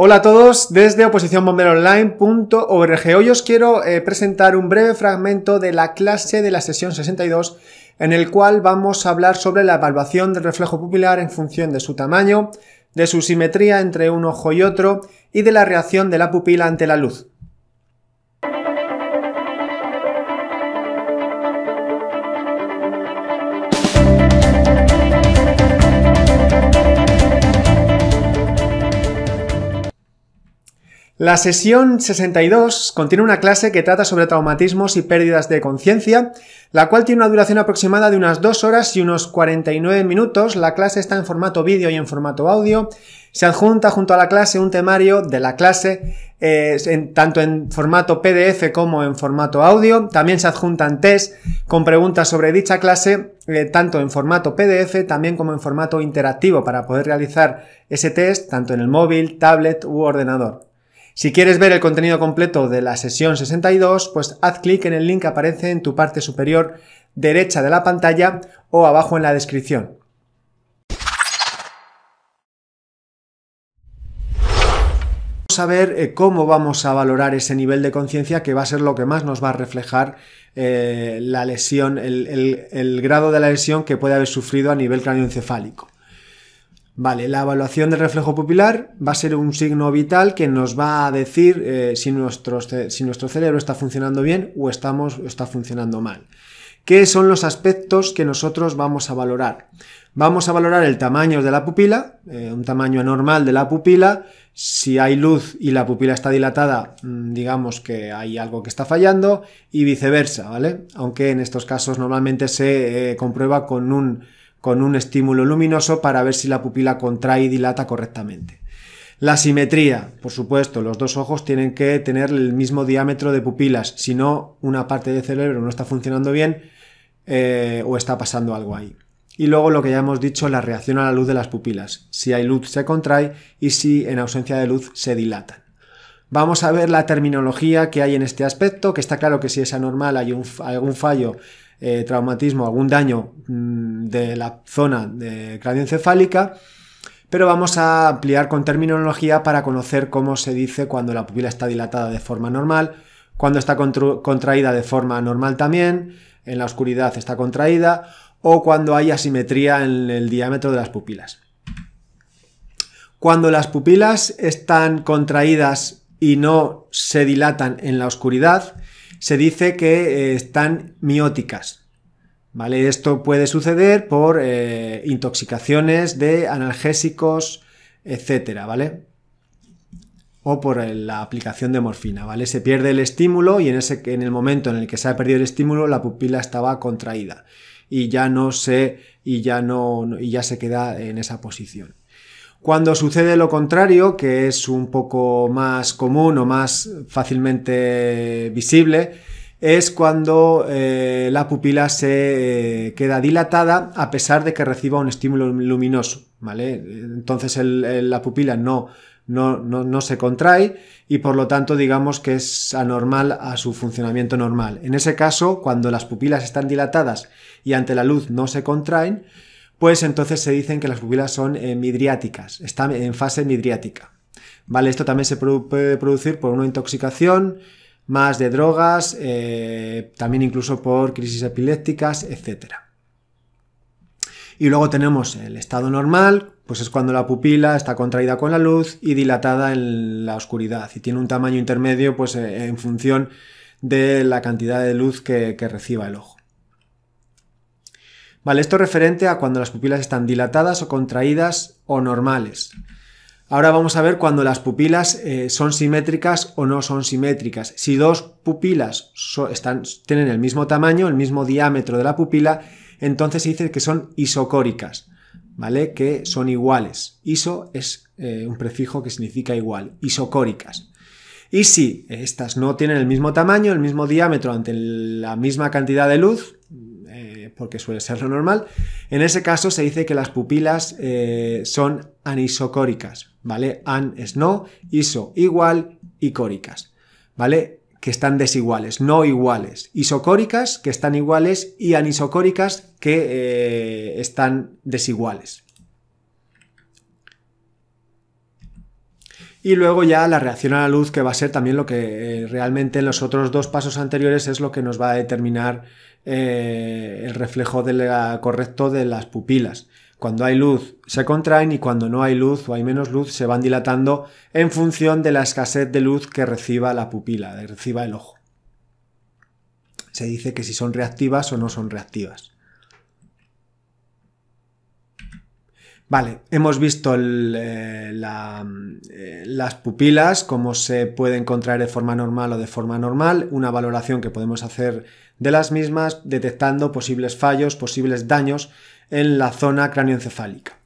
Hola a todos, desde oposiciónbomberonline.org. Hoy os quiero eh, presentar un breve fragmento de la clase de la sesión 62 en el cual vamos a hablar sobre la evaluación del reflejo pupilar en función de su tamaño, de su simetría entre un ojo y otro y de la reacción de la pupila ante la luz. La sesión 62 contiene una clase que trata sobre traumatismos y pérdidas de conciencia, la cual tiene una duración aproximada de unas 2 horas y unos 49 minutos. La clase está en formato vídeo y en formato audio. Se adjunta junto a la clase un temario de la clase, eh, tanto en formato PDF como en formato audio. También se adjuntan test con preguntas sobre dicha clase, eh, tanto en formato PDF, también como en formato interactivo, para poder realizar ese test tanto en el móvil, tablet u ordenador. Si quieres ver el contenido completo de la sesión 62, pues haz clic en el link que aparece en tu parte superior derecha de la pantalla o abajo en la descripción. Vamos a ver eh, cómo vamos a valorar ese nivel de conciencia que va a ser lo que más nos va a reflejar eh, la lesión, el, el grado de la lesión que puede haber sufrido a nivel cráneoencefálico. Vale, la evaluación del reflejo pupilar va a ser un signo vital que nos va a decir eh, si, nuestro, si, nuestro, cerebro está funcionando bien o estamos, está funcionando mal. ¿Qué son los aspectos que nosotros vamos a valorar? Vamos a valorar el tamaño de la pupila, eh, un tamaño anormal de la pupila. Si hay luz y la pupila está dilatada, mm, digamos que hay algo que está fallando y viceversa, ¿vale? Aunque en estos casos normalmente se eh, comprueba con un con un estímulo luminoso para ver si la pupila contrae y dilata correctamente. La simetría, por supuesto, los dos ojos tienen que tener el mismo diámetro de pupilas, si no, una parte del cerebro no está funcionando bien eh, o está pasando algo ahí. Y luego lo que ya hemos dicho, la reacción a la luz de las pupilas. Si hay luz se contrae y si en ausencia de luz se dilatan. Vamos a ver la terminología que hay en este aspecto, que está claro que si es anormal hay un, algún fallo eh, traumatismo, algún daño mm, de la zona de pero vamos a ampliar con terminología para conocer cómo se dice cuando la pupila está dilatada de forma normal, cuando está contraída de forma normal también, en la oscuridad está contraída, o cuando hay asimetría en el diámetro de las pupilas. Cuando las pupilas están contraídas y no se dilatan en la oscuridad, se dice que eh, están mióticas. ¿Vale? Esto puede suceder por eh, intoxicaciones de analgésicos, etcétera, ¿vale? O por eh, la aplicación de morfina, ¿vale? Se pierde el estímulo y en, en el momento en el que se ha perdido el estímulo, la pupila estaba contraída y ya no se, y ya no, y ya se queda en esa posición. Cuando sucede lo contrario, que es un poco más común o más fácilmente visible, es cuando eh, la pupila se eh, queda dilatada a pesar de que reciba un estímulo luminoso, ¿vale? Entonces la pupila no, no, se contrae y por lo tanto digamos que es anormal a su funcionamiento normal. En ese caso, cuando las pupilas están dilatadas y ante la luz no se contraen, pues entonces se dicen que las pupilas son eh, midriáticas, están en fase midriática. ¿Vale? Esto también se puede producir por una intoxicación, más de drogas, eh, también incluso por crisis epilépticas, etc. Y luego tenemos el estado normal, pues es cuando la pupila está contraída con la luz y dilatada en la oscuridad y tiene un tamaño intermedio pues eh, en función de la cantidad de luz que reciba el ojo. Vale, esto referente a cuando las pupilas están dilatadas o contraídas o normales. Ahora vamos a ver cuando las pupilas eh, son simétricas o no son simétricas. Si dos pupilas tienen el mismo tamaño, el mismo diámetro de la pupila, entonces se dice que son isocóricas, ¿vale? Que son iguales. Iso es eh, un prefijo que significa igual, isocóricas. Y si estas no tienen el mismo tamaño, el mismo diámetro ante la misma cantidad de luz, porque suele ser lo normal. En ese caso se dice que las pupilas eh, son anisocóricas, ¿vale? An es no, iso igual, córicas, ¿vale? Que están desiguales, no iguales. Isocóricas que están iguales y anisocóricas que eh, están desiguales. Y luego ya la reacción a la luz, que va a ser también lo que eh, realmente en los otros dos pasos anteriores es lo que nos va a determinar eh, el reflejo correcto de las pupilas. Cuando hay luz se contraen y cuando no hay luz o hay menos luz se van dilatando en función de la escasez de luz que reciba la pupila, que reciba el ojo. Se dice que si son reactivas o no son reactivas. Vale, hemos visto eh, eh, las pupilas, cómo se pueden contraer de forma normal o de forma normal, una valoración que podemos hacer de las mismas, detectando posibles fallos, posibles daños en la zona cráneoencefálica.